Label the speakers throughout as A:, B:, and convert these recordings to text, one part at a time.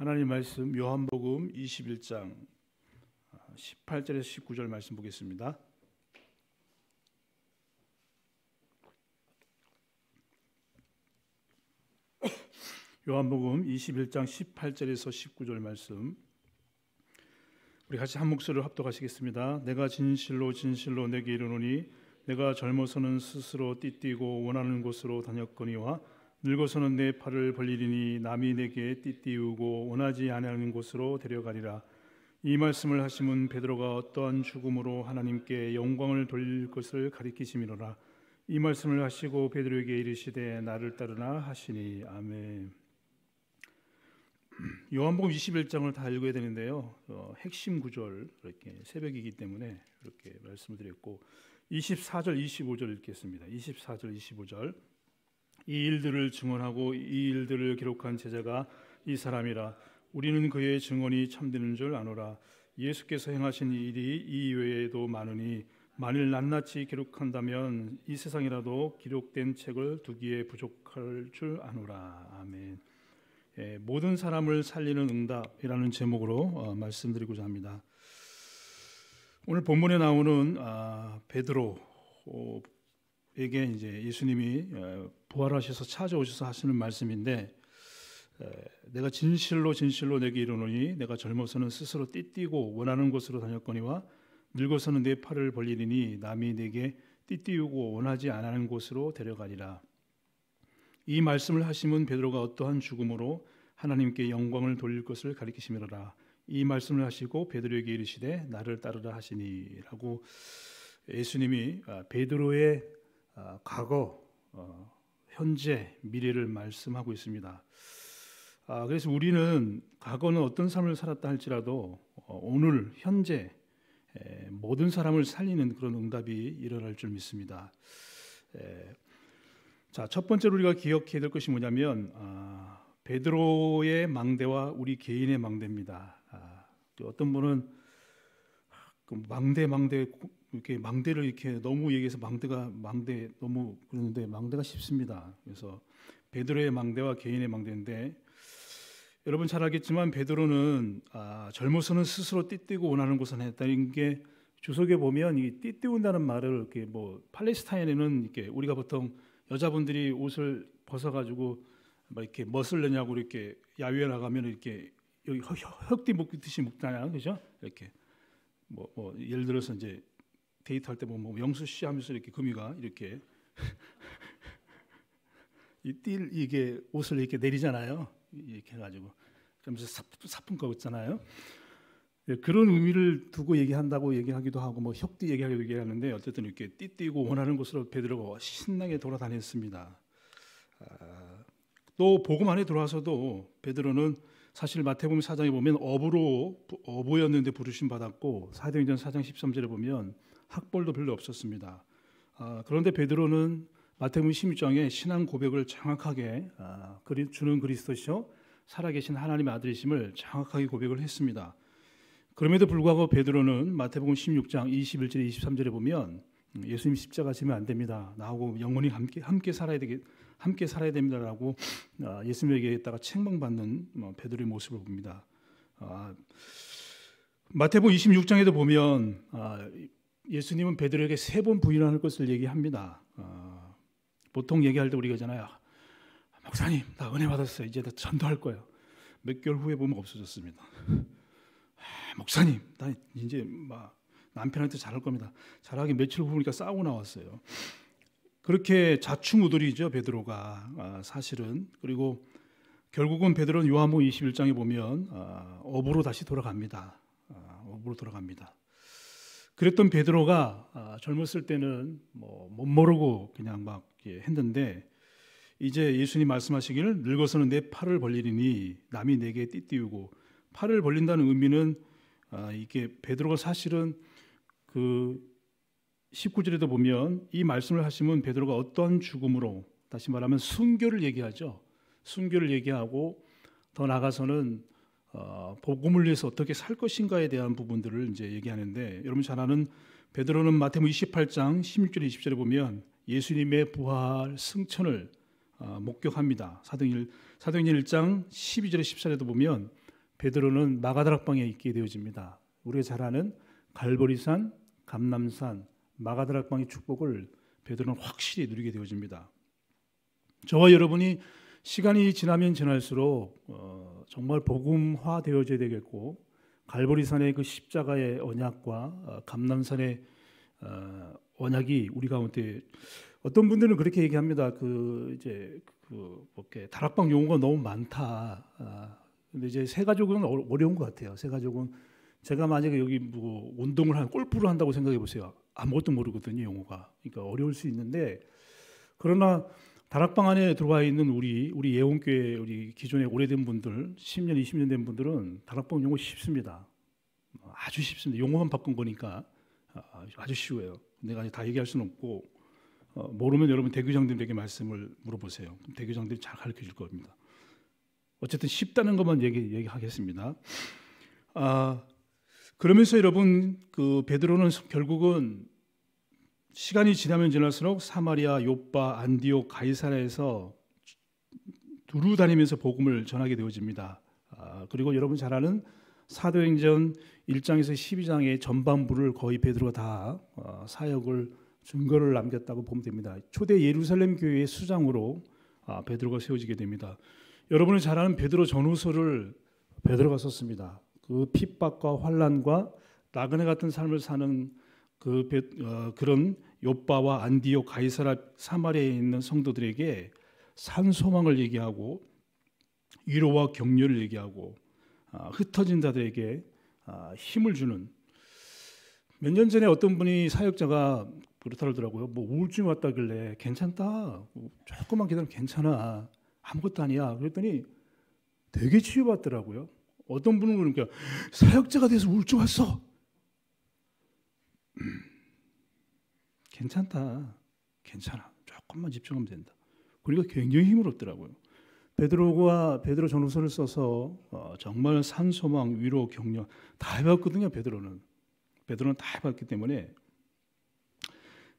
A: 하나님 말씀 요한복음 21장 18절에서 19절 말씀 보겠습니다. 요한복음 21장 18절에서 19절 말씀 우리 같이 한 목소리로 합독하시겠습니다. 내가 진실로 진실로 내게 이르노니 내가 젊어서는 스스로 띠띠고 원하는 곳으로 다녔거니와 늙어서는 내 팔을 벌리리니 남이 내게 띠띠우고 원하지 않니하는 곳으로 데려가리라. 이 말씀을 하심은 베드로가 어떠한 죽음으로 하나님께 영광을 돌릴 것을 가리키심이로라. 이 말씀을 하시고 베드로에게 이르시되 나를 따르나 하시니 아멘. 요한복음 21장을 다 읽어야 되는데요. 어, 핵심 구절 이렇게 새벽이기 때문에 이렇게 말씀드렸고 24절 25절 읽겠습니다. 24절 25절 이 일들을 증언하고 이 일들을 기록한 제자가 이 사람이라 우리는 그의 증언이 참되는 줄 아노라 예수께서 행하신 일이 이 외에도 많으니 만일 낱낱이 기록한다면 이 세상이라도 기록된 책을 두기에 부족할 줄 아노라 아멘. 예, 모든 사람을 살리는 응답이라는 제목으로 어, 말씀드리고자 합니다. 오늘 본문에 나오는 아, 베드로 어, 에게 이제 예수님이 어, 부활하셔서 찾아오셔서 하시는 말씀인데 어, 내가 진실로 진실로 내게 이르노니 내가 젊어서는 스스로 띠띠고 원하는 곳으로 다녔거니와 늙어서는 내 팔을 벌리니 남이 내게 띠띠우고 원하지 않는 곳으로 데려가리라 이 말씀을 하심은 베드로가 어떠한 죽음으로 하나님께 영광을 돌릴 것을 가리키심이라 이 말씀을 하시고 베드로에게 이르시되 나를 따르라 하시니라고 예수님이 아, 베드로의 아, 과거, 어, 현재, 미래를 말씀하고 있습니다. 아, 그래서 우리는 과거는 어떤 삶을 살았다 할지라도 어, 오늘, 현재 모든 사람을 살리는 그런 응답이 일어날 줄 믿습니다. 자, 첫 번째로 우리가 기억해야 될 것이 뭐냐면 아, 베드로의 망대와 우리 개인의 망대입니다. 그 어떤 분은 그 망대 망대 이렇게 망대를 이렇게 너무 얘기해서 망대가 망대 너무 그러는데 망대가 쉽습니다. 그래서 베드로의 망대와 개인의 망대인데 여러분 잘 알겠지만 베드로는 아, 젊어서는 스스로 띠띠고 원하는 곳은 했다는 게 주석에 보면 이 띠띠운다는 말을 이렇게 뭐 팔레스타인에는 이렇게 우리가 보통 여자분들이 옷을 벗어가지고 막 이렇게 멋을 내냐고 이렇게 야외에 나가면 이렇게 여기 헉띠 묶듯이 묶잖아요, 그죠? 이렇게 뭐, 뭐 예를 들어서 이제 데이트할 때 보면 뭐 영수 씨 하면서 이렇게 금이가 이렇게 이띨 이게 옷을 이렇게 내리잖아요. 이렇게 해가지고 그러면서 사푼 거 있잖아요. 예, 그런 의미를 두고 얘기한다고 얘기하기도 하고 뭐 협디 얘기하기도 얘기하는데 어쨌든 이렇게 띠띠고 원하는 곳으로 베드로가 신나게 돌아다녔습니다. 아, 또 복음 안에 들어와서도 베드로는 사실 마태복음 4장에 보면 어부로 어부였는데 부르심 받았고 사도행전 4장 13절에 보면 학벌도 별로 없었습니다. 아, 그런데 베드로는 마태복음 16장에 신앙 고백을 정확하게 아, 주는 그리스도시요 살아계신 하나님의 아들이심을 정확하게 고백을 했습니다. 그럼에도 불구하고 베드로는 마태복음 16장 21절에 23절에 보면 예수님 십자가 지면 안 됩니다. 나하고 영원히 함께 함께 살아야 되겠 함께 살아야 됩니다라고 어, 예수님에게 했다가 책망받는 베드로의 어, 모습을 봅니다. 아, 마태복음 26장에도 보면 아, 예수님은 베드로에게 세 번 부인할 것을 얘기합니다. 아, 보통 얘기할 때 우리가 잖아요. 목사님, 나 은혜 받았어요. 이제 나 전도할 거예요. 몇 개월 후에 보면 없어졌습니다. 목사님, 나 이제 막 남편한테 잘할 겁니다. 잘하기 며칠 후니까 싸우고 나왔어요. 그렇게 자충우돌이죠 베드로가 아, 사실은 그리고 결국은 베드로는 요한복 21장에 보면 아, 업으로 다시 돌아갑니다. 아, 업으로 돌아갑니다. 그랬던 베드로가 젊었을 때는 뭐못 모르고 그냥 막 했는데 이제 예수님 말씀하시기를 늙어서는 내 팔을 벌리리니 남이 내게 띠띠우고 팔을 벌린다는 의미는 이게 베드로가 사실은 그 19절에도 보면 이 말씀을 하시면 베드로가 어떤 죽음으로 다시 말하면 순교를 얘기하죠. 순교를 얘기하고 더 나가서는 아 어, 복음을 위해서 어떻게 살 것인가에 대한 부분들을 이제 얘기하는데 여러분 잘 아는 베드로는 마태복음 28장 16절 20절에 보면 예수님의 부활 승천을 어, 목격합니다. 사도행일 사도행일 1장 12절에 14절에도 보면 베드로는 마가다락방에 있게 되어집니다. 우리가 잘 아는 갈보리산, 감남산, 마가드락방의 축복을 베드로는 확실히 누리게 되어집니다. 저와 여러분이 시간이 지나면 지날수록 어, 정말 복음화 되어져야 되겠고 갈보리산의 그 십자가의 언약과 어, 감남산의 어, 언약이 우리 가운데 어떤 분들은 그렇게 얘기합니다. 그 이제 그 이렇게 다락방 용어가 너무 많다. 아, 근데 이제 세 가족은 어려운 것 같아요. 세 가족은 제가 만약에 여기 뭐 운동을 한 골프를 한다고 생각해 보세요. 아무것도 모르거든요 영어가 그러니까 어려울 수 있는데 그러나 다락방 안에 들어와 있는 우리 우리 예원교회 우리 기존의 오래된 분들 10년 20년 된 분들은 다락방 용어 쉽습니다 아주 쉽습니다 용어만 바꾼 거니까 아주 쉬워요 내가 다 얘기할 수는 없고 어, 모르면 여러분 대교장님에게 말씀을 물어보세요 대교장들이 잘 가르쳐 줄 겁니다 어쨌든 쉽다는 것만 얘기, 얘기하겠습니다 아, 그러면서 여러분 그 베드로는 결국은 시간이 지나면 지날수록 사마리아, 요빠 안디옥, 가이사라에서 두루 다니면서 복음을 전하게 되어집니다. 아, 그리고 여러분 잘 아는 사도행전 1장에서 12장의 전반부를 거의 베드로가 다 어, 사역을 증거를 남겼다고 보면 됩니다. 초대 예루살렘 교회의 수장으로 아, 베드로가 세워지게 됩니다. 여러분이 잘 아는 베드로 전후서를 베드로가 썼습니다. 그 핍박과 환란과 나그네 같은 삶을 사는 그 어, 그런 요바와 안디오 가이사라 사마리에 아 있는 성도들에게 산 소망을 얘기하고 위로와 격려를 얘기하고 어, 흩어진 자들에게 어, 힘을 주는 몇 년 전에 어떤 분이 사역자가 그렇다 그러더라고요. 뭐 우울증 왔다길래 괜찮다. 조금만 기다리면 괜찮아. 아무것도 아니야. 그랬더니 되게 치유받더라고요. 어떤 분은 그러니까 사역자가 돼서 울주 했어 음, 괜찮다. 괜찮아. 조금만 집중하면 된다. 그리고 그러니까 굉장히 힘을 얻더라고요. 베드로가 베드로 전후서를 써서 어, 정말 산소망 위로 격려 다 해봤거든요. 베드로는 베드로는 다 해봤기 때문에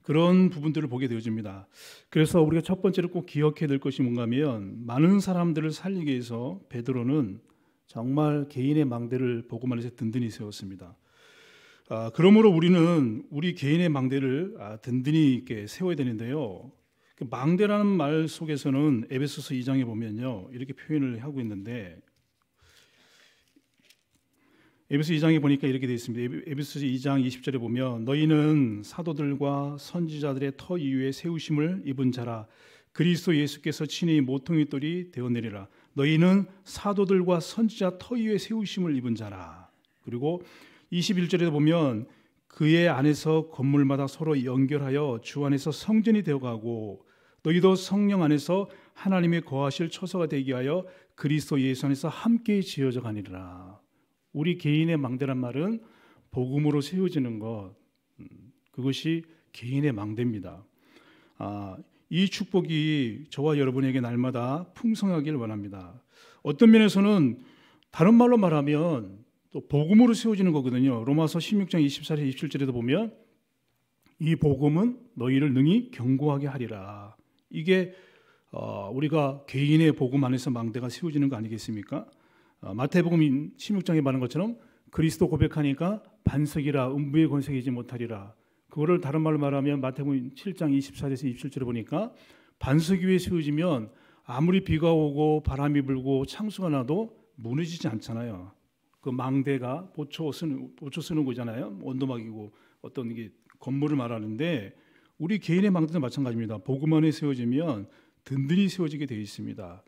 A: 그런 부분들을 보게 되어집니다. 그래서 우리가 첫 번째로 꼭 기억해야 될 것이 뭔가면 많은 사람들을 살리기 위해서 베드로는 정말 개인의 망대를 보고만 해서 든든히 세웠습니다. 아, 그러므로 우리는 우리 개인의 망대를 아, 든든히 이렇게 세워야 되는데요. 그 망대라는 말 속에서는 에베소서 2장에 보면요 이렇게 표현을 하고 있는데 에베소 2장에 보니까 이렇게 되어 있습니다. 에베소 2장 20절에 보면 너희는 사도들과 선지자들의 터 이후에 세우심을 입은 자라 그리스도 예수께서 친히 모퉁이 돌이 되어내리라. 너희는 사도들과 선지자 터위에 세우심을 입은 자라. 그리고 21절에도 보면 그의 안에서 건물마다 서로 연결하여 주 안에서 성전이 되어가고 너희도 성령 안에서 하나님의 거하실 처소가 되게 하여 그리스도 예수 안에서 함께 지어져 가니라. 우리 개인의 망대란 말은 복음으로 세워지는 것 음, 그것이 개인의 망대입니다. 아, 이 축복이 저와 여러분에게 날마다 풍성하길 원합니다. 어떤 면에서는 다른 말로 말하면 또 복음으로 세워지는 거거든요. 로마서 16장 24절 27절에도 보면 이 복음은 너희를 능히 경고하게 하리라. 이게 어, 우리가 개인의 복음 안에서 망대가 세워지는 거 아니겠습니까? 어, 마태복음 16장에 말한 것처럼 그리스도 고백하니까 반석이라 음부의 권세이지 못하리라. 그거를 다른 말로 말하면 마태복음 7장 24절에서 27절에 보니까 반석 위에 세워지면 아무리 비가 오고 바람이 불고 창수가 나도 무너지지 않잖아요. 그 망대가 보초 쓰는 보초 쓰는 거잖아요. 온도막이고 어떤 게 건물을 말하는데 우리 개인의 망대도 마찬가지입니다. 복음 안에 세워지면 든든히 세워지게 되어 있습니다.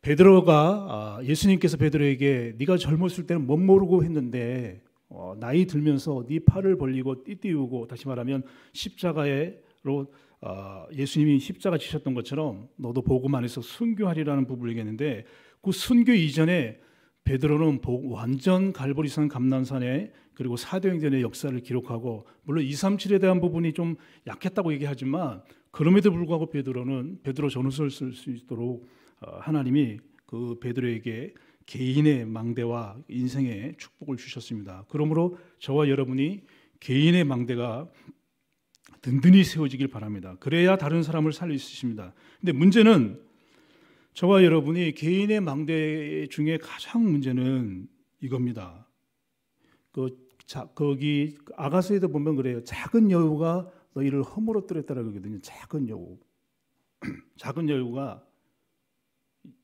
A: 베드로가 아, 예수님께서 베드로에게 네가 젊었을 때는 못 모르고 했는데 어, 나이 들면서 네 팔을 벌리고 띠띠우고 다시 말하면 십자가에로 어, 예수님이 십자가 지셨던 것처럼 너도 복음 안에서 순교하리라는 부분이겠는데그 순교 이전에 베드로는 완전 갈보리산 감난산에 그리고 사도행전의 역사를 기록하고 물론 237에 대한 부분이 좀 약했다고 얘기하지만 그럼에도 불구하고 베드로는 베드로 전후서를 쓸 수 있도록 어, 하나님이 그 베드로에게 개인의 망대와 인생의 축복을 주셨습니다. 그러므로 저와 여러분이 개인의 망대가 든든히 세워지길 바랍니다. 그래야 다른 사람을 살릴 수 있습니다. 근데 문제는 저와 여러분이 개인의 망대 중에 가장 문제는 이겁니다. 그 자, 거기 아가서에도 보면 그래요. 작은 여우가 너희를 허물어뜨렸다라고 그러거든요. 작은 여우. 작은 여우가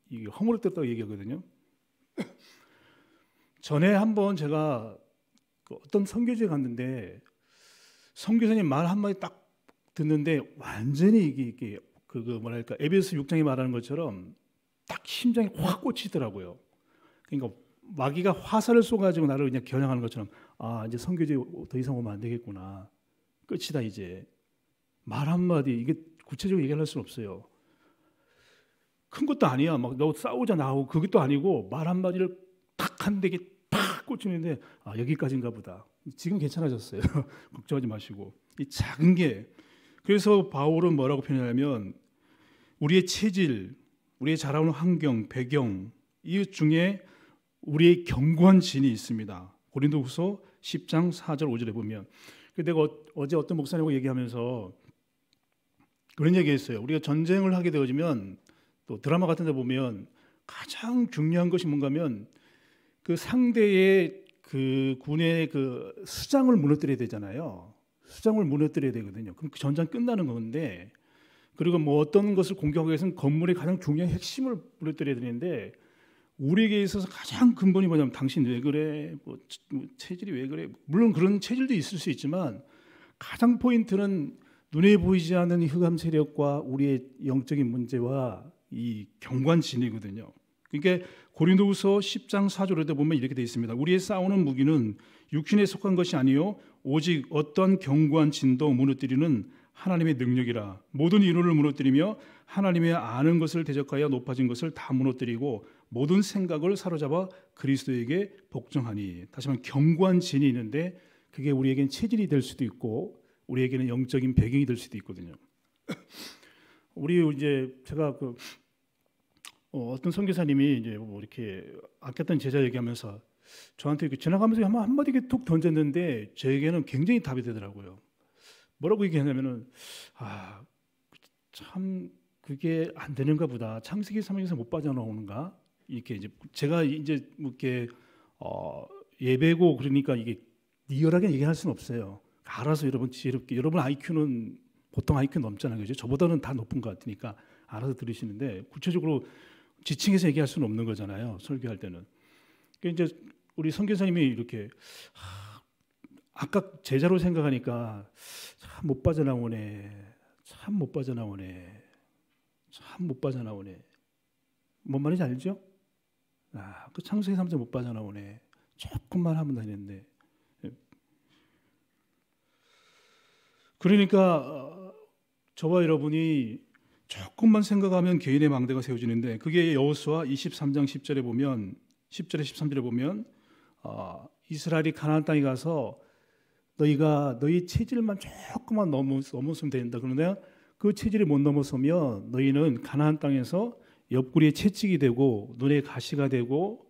A: 이 허물어뜨렸다고 얘기하거든요. 전에 한번 제가 그 어떤 선교지에 갔는데 선교사님 말 한마디 딱 듣는데 완전히 이게, 이게 그, 그 뭐랄까 에베소 6장이 말하는 것처럼 딱 심장이 확 꽂히더라고요. 그러니까 마귀가 화살을 쏘가지고 나를 그냥 겨냥하는 것처럼 아 이제 선교지 더 이상 오면 안 되겠구나 끝이다 이제 말 한마디 이게 구체적으로 얘기할 수 없어요. 큰 것도 아니야. 막 너 싸우자 나하고 그것도 아니고 말 한마디를 탁 한 대게 팍 꽂히는데 아, 여기까지인가 보다. 지금 괜찮아졌어요. 걱정하지 마시고. 이 작은 게 그래서 바울은 뭐라고 표현하냐면 우리의 체질, 우리의 자라온 환경, 배경 이 중에 우리의 견고한 진이 있습니다. 고린도후서 10장 4절 5절에 보면 그 내가 어, 어제 어떤 목사님하고 얘기하면서 그런 얘기했어요. 우리가 전쟁을 하게 되어지면 또 드라마 같은 데 보면 가장 중요한 것이 뭔가면 그 상대의 그 군의 그 수장을 무너뜨려야 되잖아요. 수장을 무너뜨려야 되거든요. 그럼 그 전장 끝나는 건데 그리고 뭐 어떤 것을 공격하기 위해서는 건물의 가장 중요한 핵심을 무너뜨려야 되는데 우리에게 있어서 가장 근본이 뭐냐면 당신 왜 그래? 뭐, 뭐 체질이 왜 그래? 물론 그런 체질도 있을 수 있지만 가장 포인트는 눈에 보이지 않는 흑암 세력과 우리의 영적인 문제와 이 경관진이거든요. 그러니까 고린도후서 10장 4절에 보면 이렇게 되어 있습니다. 우리의 싸우는 무기는 육신에 속한 것이 아니요 오직 어떤 경관 진도 무너뜨리는 하나님의 능력이라 모든 이론을 무너뜨리며 하나님의 아는 것을 대적하여 높아진 것을 다 무너뜨리고 모든 생각을 사로잡아 그리스도에게 복종하니 다시 한번 경관 진이 있는데 그게 우리에게는 체질이 될 수도 있고 우리에게는 영적인 배경이 될 수도 있거든요. 우리 이제 제가 그 어, 떤 선교사님이 이제 뭐 이렇게 아꼈던 제자 얘기하면서 저한테 이렇게 지나가면서 한마 한마디 툭 던졌는데 저에게는 굉장히 답이 되더라고요. 뭐라고 얘기하냐면은 아 참 그게 안 되는가 보다 창세기 3장에서 못 빠져나오는가 이렇게 이제 제가 이제 뭐 이렇게 어, 예배고 그러니까 이게 리얼하게 얘기할 수는 없어요. 알아서 여러분 지혜롭게 여러분 IQ는 보통 IQ 넘잖아요, 그죠? 저보다는 다 높은 것 같으니까 알아서 들으시는데 구체적으로 지칭해서 얘기할 수는 없는 거잖아요. 설교할 때는. 그러니까 이제 우리 선교사님이 이렇게 하, 아까 제자로 생각하니까 참 못 빠져나오네. 참 못 빠져나오네. 참 못 빠져나오네. 뭔 말인지 알죠? 아, 그 창세기 3장 못 빠져나오네. 조금만 하면 되는데. 예. 그러니까 어, 저와 여러분이 조금만 생각하면 개인의 망대가 세워지는데 그게 여호수아 23장 10절에 보면 10절에 13절에 보면 어, 이스라엘이 가나안 땅에 가서 너희가 너희 체질만 조금만 넘어, 넘었으면 된다. 그런데 그 체질이 못 넘어서면 너희는 가나안 땅에서 옆구리에 채찍이 되고 눈에 가시가 되고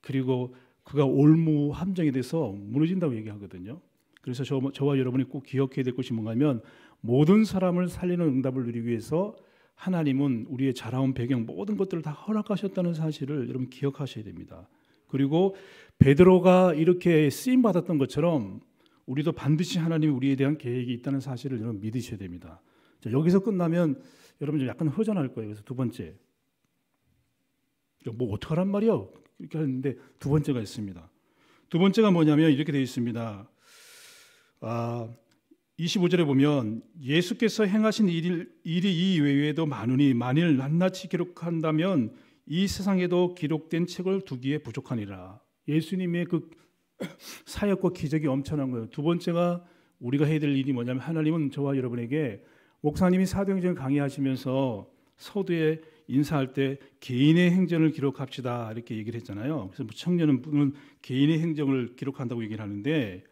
A: 그리고 그가 올무 함정이 돼서 무너진다고 얘기하거든요. 그래서 저, 와 여러분이 꼭 기억해야 될 것이 뭔가면 모든 사람을 살리는 응답을 누리기 위해서 하나님은 우리의 자라온 배경 모든 것들을 다 허락하셨다는 사실을 여러분 기억하셔야 됩니다. 그리고 베드로가 이렇게 쓰임 받았던 것처럼 우리도 반드시 하나님 이 우리에 대한 계획이 있다는 사실을 여러분 믿으셔야 됩니다. 자, 여기서 끝나면 여러분 좀 약간 허전할 거예요. 그래서 두 번째. 뭐 어떡하란 말이요? 이렇게 하는데 두 번째가 있습니다. 두 번째가 뭐냐면 이렇게 되어 있습니다. 아, 25절에 보면 예수께서 행하신 일, 일이 이 외에도 많으니 만일 낱낱이 기록한다면 이 세상에도 기록된 책을 두기에 부족하니라. 예수님의 그 사역과 기적이 엄청난 거예요. 두 번째가 우리가 해야 될 일이 뭐냐면 하나님은 저와 여러분에게 목사님이 사도행전 강의하시면서 서두에 인사할 때 개인의 행전을 기록합시다 이렇게 얘기를 했잖아요. 그래서 뭐 청년은 개인의 행정을 기록한다고 얘기를 하는데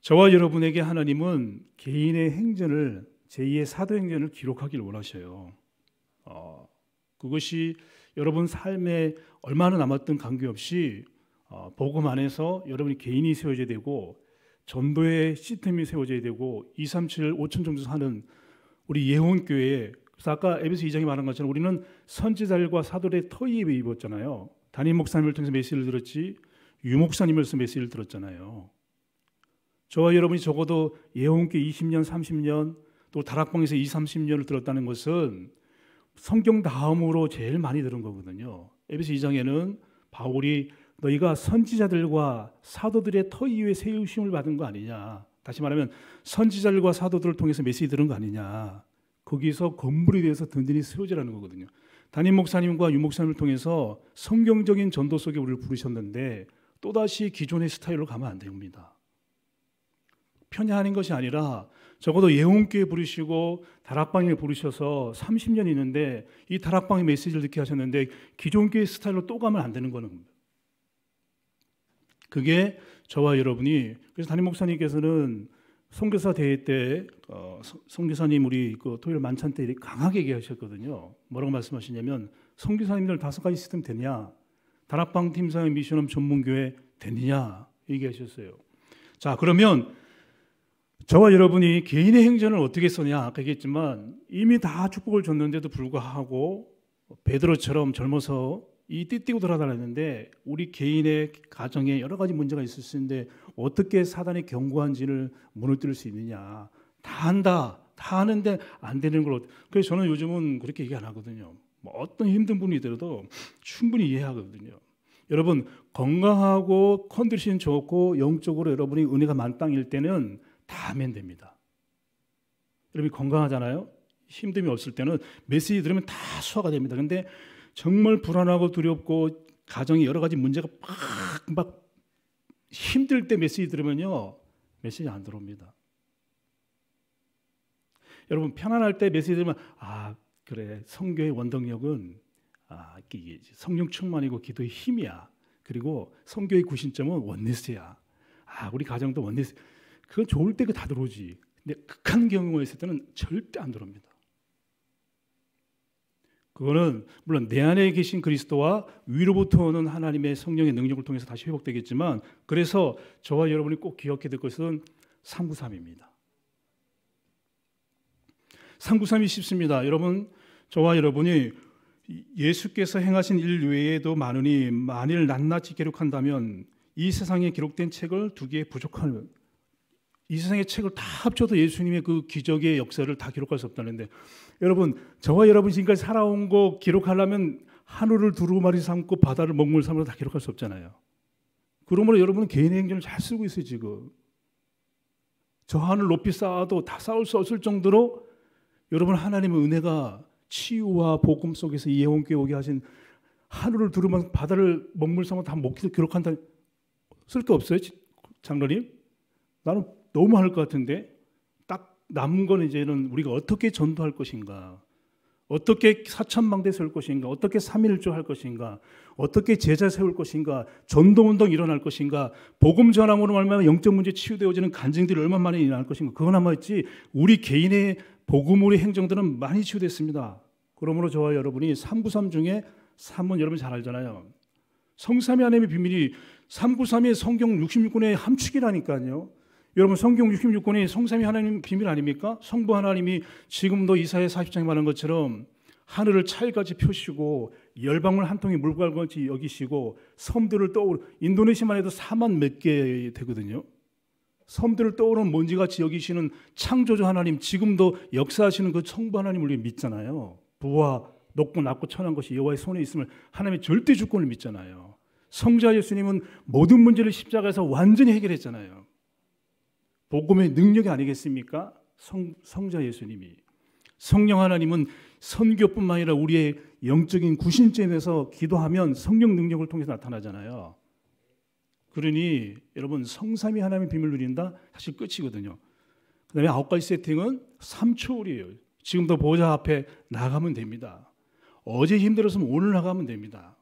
A: 저와 여러분에게 하나님은 개인의 행전을 제2의 사도행전을 기록하길 원하셔요. 어, 그것이 여러분 삶에 얼마나 남았든 관계없이 어, 복음 안에서 여러분이 개인이 세워져야 되고 전도의 시스템이 세워져야 되고 2, 3, 7, 5천 정도 사는 우리 예원교회 그래서 아까 에베소 2장이 말한 것처럼 우리는 선지자들과 사도들의 터위에 입었잖아요. 담임 목사님을 통해서 메시지를 들었지 유 목사님을 통해서 메시지를 들었잖아요. 저와 여러분이 적어도 예언께 20년, 30년 또 다락방에서 2, 30년을 들었다는 것은 성경 다음으로 제일 많이 들은 거거든요. 에베소 2장에는 바울이 너희가 선지자들과 사도들의 터이후 세우심을 받은 거 아니냐. 다시 말하면 선지자들과 사도들을 통해서 메시지 들은 거 아니냐. 거기서 건물에 대서 든든히 세우지라는 거거든요. 담임 목사님과 유 목사님을 통해서 성경적인 전도 속에 우리를 부르셨는데 또다시 기존의 스타일로 가면 안 됩니다. 편애하는 것이 아니라 적어도 예원교회 부르시고 다락방에 부르셔서 30년 있는데 이 다락방의 메시지를 듣게 하셨는데 기존 교회 스타일로 또 가면 안 되는 거는 겁니다. 그게 저와 여러분이 그래서 담임 목사님께서는 선교사 대회 때 어, 선교사님 우리 그 토요일 만찬 때 강하게 얘기하셨거든요. 뭐라고 말씀하시냐면 선교사님들 다섯 가지 시스템 되냐? 다락방 팀장의 미션업 전문교회 되느냐? 얘기하셨어요. 자 그러면 저와 여러분이 개인의 행전을 어떻게 쓰냐 아까 얘기했지만 이미 다 축복을 줬는데도 불구하고 베드로처럼 젊어서 이 띠띠고 돌아다녔는데 우리 개인의 가정에 여러 가지 문제가 있을 수 있는데 어떻게 사단이 견고한지를 무너뜨릴 수 있느냐 다 한다 다 하는데 안 되는 걸 어, 그래서 저는 요즘은 그렇게 얘기 안 하거든요 뭐 어떤 힘든 분이더라도 충분히 이해하거든요 여러분 건강하고 컨디션 좋고 영적으로 여러분이 은혜가 만땅일 때는 다 하면 됩니다. 여러분이 건강하잖아요. 힘듦이 없을 때는 메시지 들으면 다 소화가 됩니다. 근데 정말 불안하고 두렵고 가정에 여러 가지 문제가 막, 막 힘들 때 메시지 들으면요. 메시지 안 들어옵니다. 여러분 편안할 때 메시지 들으면 아 그래 성교의 원동력은 아, 성령 충만이고 기도의 힘이야. 그리고 성교의 구신점은 원리스야. 아, 우리 가정도 원리스. 그건 좋을 때 그 다 들어오지. 근데 극한 경우에 있을 때는 절대 안 들어옵니다. 그거는 물론 내 안에 계신 그리스도와 위로부터 오는 하나님의 성령의 능력을 통해서 다시 회복되겠지만 그래서 저와 여러분이 꼭 기억해야 될 것은 393입니다. 393이 쉽습니다. 여러분 저와 여러분이 예수께서 행하신 일 외에도 많으니 만일 낱낱이 기록한다면 이 세상에 기록된 책을 두기에 부족할 이 세상의 책을 다 합쳐도 예수님의 그 기적의 역사를 다 기록할 수 없다는데 여러분 저와 여러분 지금까지 살아온 거 기록하려면 하늘을 두루마리 삼고 바다를 먹물 삼아서 다 기록할 수 없잖아요. 그러므로 여러분은 개인의 행전을 잘 쓰고 있어요 지금. 저 하늘 높이 쌓아도 다 쌓을 수 없을 정도로 여러분 하나님의 은혜가 치유와 복음 속에서 예원께 오게 하신 하늘을 두루마리 바다를 먹물 삼아 다 먹기도 기록한다. 쓸 게 없어요 장로님? 나는 너무 할 것 같은데 딱 남은 건 이제는 우리가 어떻게 전도할 것인가 어떻게 사천방대 세울 것인가, 어떻게 삼일조 할 것인가, 어떻게 제자 세울 것인가, 전도운동 일어날 것인가, 복음 전함으로 말하면 영적 문제 치유되어지는 간증들이 얼마 만에 일어날 것인가, 그거 남아있지 우리 개인의 복음으로 행정들은 많이 치유됐습니다. 그러므로 저와 여러분이 393 중에 3은 여러분 잘 알잖아요. 성삼위 하나님의 비밀이 393의 성경 66권의 함축이라니까요. 여러분 성경 66권이 성삼위 하나님 비밀 아닙니까? 성부 하나님이 지금도 이사야 40장에 말한 것처럼 하늘을 찰같이 펴시고 열방을 한 통의 물갈같이 여기시고 섬들을 떠오르 인도네시아만 해도 4만 몇 개 되거든요. 섬들을 떠오르는 먼지같이 여기시는 창조주 하나님 지금도 역사하시는 그 성부 하나님을 우리 믿잖아요. 부와 높고 낮고 천한 것이 여호와의 손에 있음을 하나님의 절대 주권을 믿잖아요. 성자 예수님은 모든 문제를 십자가에서 완전히 해결했잖아요. 복음의 능력이 아니겠습니까? 성, 성자 예수님이. 성령 하나님은 선교뿐만 아니라 우리의 영적인 구신점에서 기도하면 성령 능력을 통해서 나타나잖아요. 그러니 여러분 성삼위 하나님의 비밀 누린다 사실 끝이거든요. 그다음에 아홉 가지 세팅은 3초월이에요. 지금도 보좌 앞에 나가면 됩니다. 어제 힘들었으면 오늘 나가면 됩니다.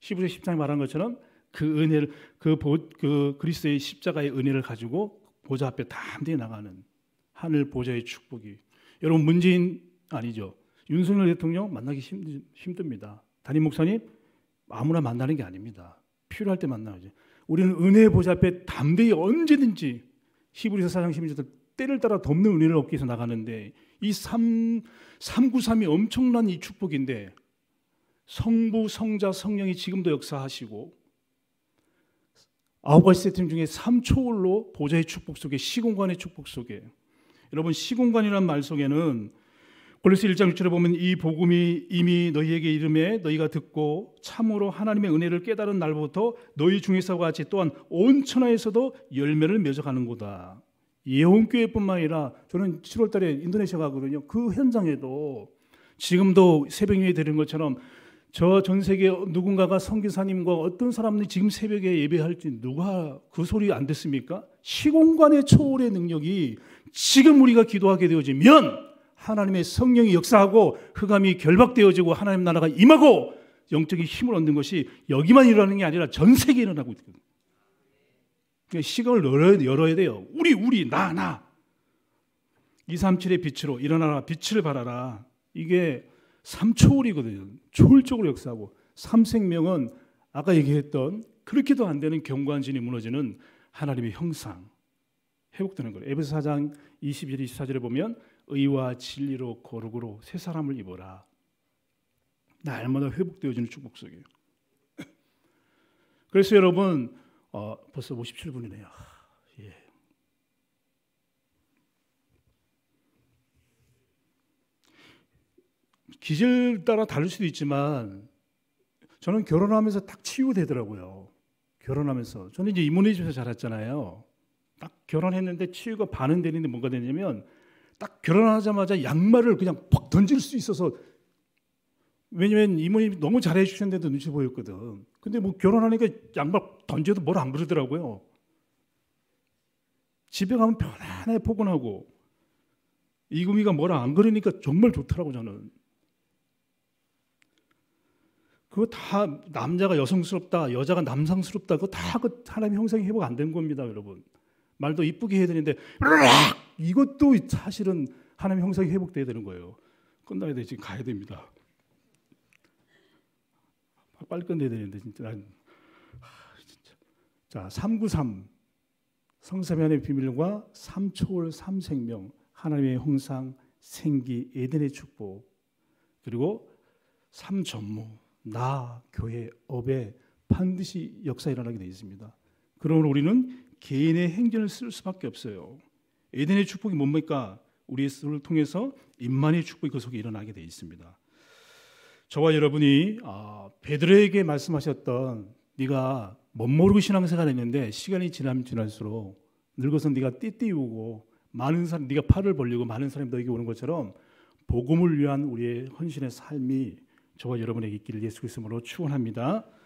A: 시부리 10장에 말한 것처럼 그 은혜를 그, 그그리스의 십자가의 은혜를 가지고 보좌 앞에 담대께 나가는 하늘 보좌의 축복이 여러분 문재인 아니죠. 윤석열 대통령 만나기 힘, 힘듭니다. 담임 목사님 아무나 만나는 게 아닙니다. 필요할 때 만나야지. 우리는 은혜의 보좌 앞에 담대히 언제든지 히브리서 사장 시민자들 때를 따라 돕는 은혜를 얻기 위해서 나가는데 이 3, 393이 엄청난 이 축복인데 성부, 성자, 성령이 지금도 역사하시고 아홉 가지 세팅 중에 3초월로 보좌의 축복 속에 시공간의 축복 속에 여러분 시공간이란 말 속에는 골로스 1장 6절에 보면 이 복음이 이미 너희에게 이름에 너희가 듣고 참으로 하나님의 은혜를 깨달은 날부터 너희 중에서 와 같이 또한 온 천하에서도 열매를 맺어가는 거다. 예원교회뿐만 아니라 저는 7월달에 인도네시아 가거든요. 그 현장에도 지금도 새벽 예배 드린 것처럼 저전 세계 누군가가 성기사님과 어떤 사람이 지금 새벽에 예배할지 누가 그 소리 안됐습니까 시공간의 초월의 능력이 지금 우리가 기도하게 되어지면 하나님의 성령이 역사하고 흑암이 결박되어지고 하나님 나라가 임하고 영적인 힘을 얻는 것이 여기만 일어나는 게 아니라 전 세계에 일어나고 있거든요. 그러니까 시각을 열어야, 열어야 돼요. 우리, 우리, 나, 나. 237의 빛으로 일어나라, 빛을 발하라. 이게 삼초월이거든요. 초월적으로 역사하고 삼생명은 아까 얘기했던 그렇게도 안 되는 경관진이 무너지는 하나님의 형상 회복되는 거예요. 에베소 4장 21, 24절에 보면 의와 진리로 거룩으로 새 사람을 입어라. 날마다 회복되어지는 축복 속이에요. 그래서 여러분 어, 벌써 57분이네요. 기질 따라 다를 수도 있지만 저는 결혼하면서 딱 치유되더라고요. 결혼하면서 저는 이제 이모네집에서 자랐잖아요. 딱 결혼했는데 치유가 반은 되는데 뭔가 되냐면 딱 결혼하자마자 양말을 그냥 퍽 던질 수 있어서 왜냐면 이모님이 너무 잘해 주셨는데도 눈치 보였거든. 근데 뭐 결혼하니까 양말 던져도 뭘 안 그러더라고요. 집에 가면 편안해 포근하고 이금이가 뭐라 안 그러니까 정말 좋더라고 저는. 그거 다 남자가 여성스럽다, 여자가 남성스럽다, 그거 다그 사람 형성 회복 안 된 겁니다, 여러분. 말도 이쁘게 해야 되는데 이것도 사실은 하나님 형상이 회복돼야 되는 거예요. 끝나야 돼, 지금 가야 됩니다. 빨리 끝내야 되는데 진짜 난 하, 진짜. 자, 393성삼하나님의 비밀과 삼초월 삼생명 하나님의 형상 생기 에덴의 축복 그리고 삼전무 나, 교회, 업에 반드시 역사 일어나게 되어 있습니다. 그러므로 우리는 개인의 행전을 쓸 수밖에 없어요. 에덴의 축복이 뭡니까? 우리의 손을 통해서 인만의 축복이 그 속에 일어나게 되어 있습니다. 저와 여러분이 아, 베드로에게 말씀하셨던 네가 멋모르고 신앙생활 했는데 시간이 지나면 지날수록 늙어서 네가 띠띠우고 많은 사람 네가 팔을 벌리고 많은 사람이 너에게 오는 것처럼 복음을 위한 우리의 헌신의 삶이 저와 여러분에게 있기를 예수 그리스도로 축원합니다.